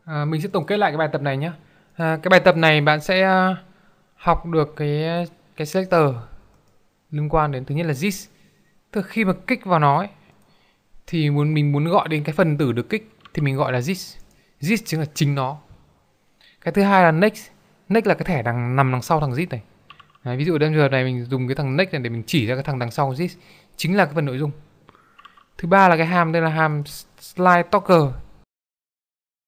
À, mình sẽ tổng kết lại cái bài tập này nhé. À, cái bài tập này bạn sẽ à, học được cái cái selector liên quan đến thứ nhất là this. Từ khi mà kích vào nó ấy, thì muốn mình muốn gọi đến cái phần tử được kích thì mình gọi là this. This chính là chính nó. Cái thứ hai là next. Next là cái thẻ đằng nằm đằng sau thằng zip này. Đấy, ví dụ đơn trường này mình dùng cái thằng next này để mình chỉ ra cái thằng đằng sau zip chính là cái phần nội dung thứ ba là cái hàm đây là hàm slide talker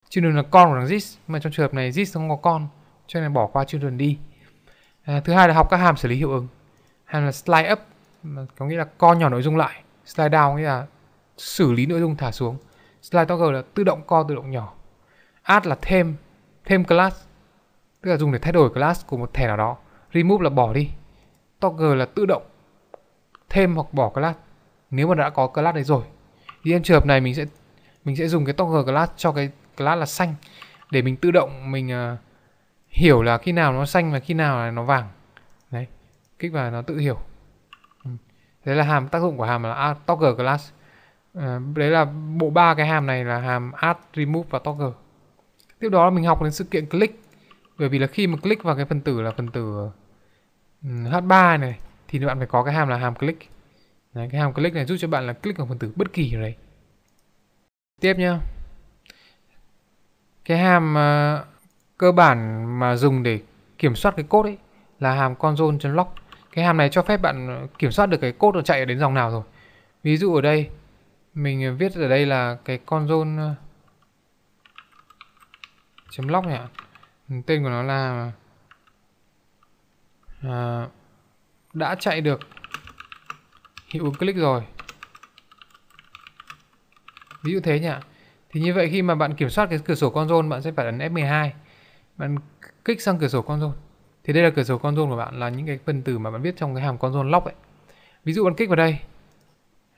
children là con của thằng zip mà trong trường hợp này zip không có con cho nên bỏ qua children đi à, thứ hai là học các hàm xử lý hiệu ứng hàm là slide up có nghĩa là co nhỏ nội dung lại slide down nghĩa là xử lý nội dung thả xuống slide toggle là tự động co tự động nhỏ add là thêm thêm class tức là dùng để thay đổi class của một thẻ nào đó remove là bỏ đi toggle là tự động thêm hoặc bỏ class nếu mà đã có class đấy rồi thì em trường hợp này mình sẽ mình sẽ dùng cái toggle class cho cái class là xanh để mình tự động mình uh, hiểu là khi nào nó xanh và khi nào là nó vàng đấy kích vào nó tự hiểu ừ. đấy là hàm tác dụng của hàm là add toggle class à, đấy là bộ ba cái hàm này là hàm add remove và toggle tiếp đó là mình học đến sự kiện click bởi vì là khi mà click vào cái phần tử là phần tử ừ, H3 này thì bạn phải có cái hàm là hàm click Đấy, cái hàm click này giúp cho bạn là click vào phần tử bất kỳ đấy tiếp nhá cái hàm uh, cơ bản mà dùng để kiểm soát cái code ấy là hàm console.log cái hàm này cho phép bạn ờ, kiểm soát được cái code nó chạy đến dòng nào rồi ví dụ ở đây mình ờ, viết ở đây là cái console chấm log nhỉ tên của nó là à, đã chạy được hiệu click rồi ví dụ thế nhỉ thì như vậy khi mà bạn kiểm soát cái cửa sổ console bạn sẽ phải ấn F12 bạn kích sang cửa sổ console thì đây là cửa sổ console của bạn là những cái phần tử mà bạn viết trong cái hàm console lock ấy ví dụ bạn kích vào đây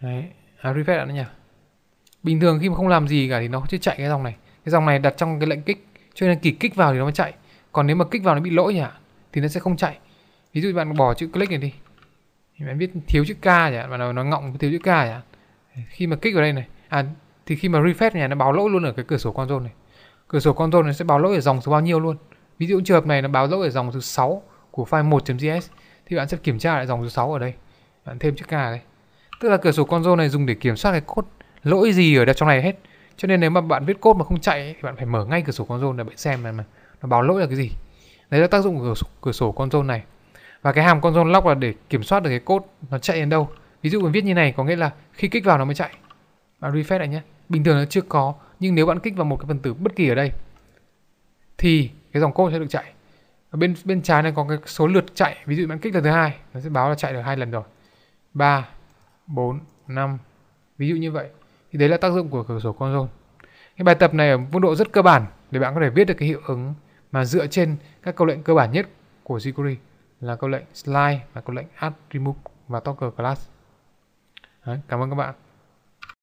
đấy à, refresh đã nhỉ bình thường khi mà không làm gì cả thì nó chưa chạy cái dòng này cái dòng này đặt trong cái lệnh kích cho nên kỳ kích vào thì nó mới chạy còn nếu mà kích vào nó bị lỗi nhỉ thì nó sẽ không chạy ví dụ bạn bỏ chữ click này đi thì bạn biết thiếu chữ k nhỉ mà nó, ngọng thiếu chữ k nhỉ khi mà kích vào đây này à thì khi mà refresh này nó báo lỗi luôn ở cái cửa sổ console này cửa sổ console này sẽ báo lỗi ở dòng số bao nhiêu luôn ví dụ trường hợp này nó báo lỗi ở dòng thứ 6 của file 1.js thì bạn sẽ kiểm tra lại dòng số 6 ở đây bạn thêm chữ k ở đây tức là cửa sổ console này dùng để kiểm soát cái code lỗi gì ở trong này hết cho nên nếu mà bạn viết code mà không chạy thì bạn phải mở ngay cửa sổ console để bạn xem là nó báo lỗi là cái gì đấy là tác dụng của cửa sổ, cửa sổ console này và cái hàm console lock là để kiểm soát được cái code nó chạy đến đâu ví dụ mình viết như này có nghĩa là khi kích vào nó mới chạy bạn refresh lại nhé bình thường nó chưa có nhưng nếu bạn kích vào một cái phần tử bất kỳ ở đây thì cái dòng code sẽ được chạy ở bên bên trái này có cái số lượt chạy ví dụ bạn kích lần thứ hai nó sẽ báo là chạy được hai lần rồi 3 4 5 ví dụ như vậy thì đấy là tác dụng của cửa sổ con Conzone. Cái bài tập này ở mức độ rất cơ bản để bạn có thể viết được cái hiệu ứng mà dựa trên các câu lệnh cơ bản nhất của jQuery là câu lệnh slide và câu lệnh add remove và toggle class. Đấy, cảm ơn các bạn.